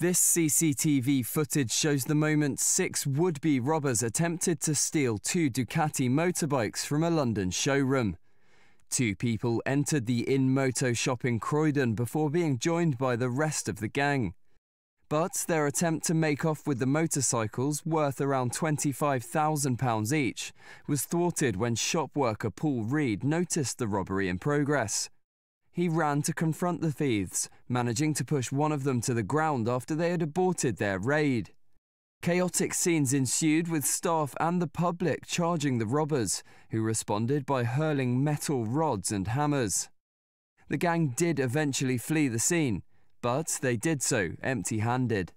This CCTV footage shows the moment six would-be robbers attempted to steal two Ducati motorbikes from a London showroom. Two people entered the in-moto shop in Croydon before being joined by the rest of the gang. But their attempt to make off with the motorcycles, worth around £25,000 each, was thwarted when shop worker Paul Reed noticed the robbery in progress. He ran to confront the thieves, managing to push one of them to the ground after they had aborted their raid. Chaotic scenes ensued with staff and the public charging the robbers, who responded by hurling metal rods and hammers. The gang did eventually flee the scene, but they did so empty handed.